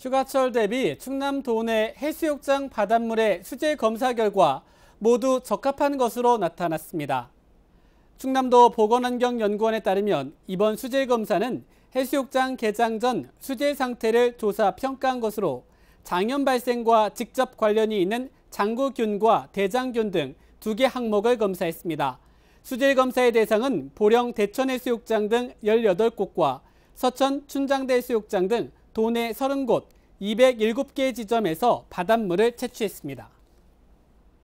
휴가철 대비 충남 도내 해수욕장 바닷물의 수질 검사 결과 모두 적합한 것으로 나타났습니다. 충남도 보건환경연구원에 따르면 이번 수질 검사는 해수욕장 개장 전 수질 상태를 조사 평가한 것으로 장염 발생과 직접 관련이 있는 장구균과 대장균 등 두 개 항목을 검사했습니다. 수질 검사의 대상은 보령 대천해수욕장 등 18곳과 서천 춘장대해수욕장 등 도내 30곳 207개 지점에서 바닷물을 채취했습니다.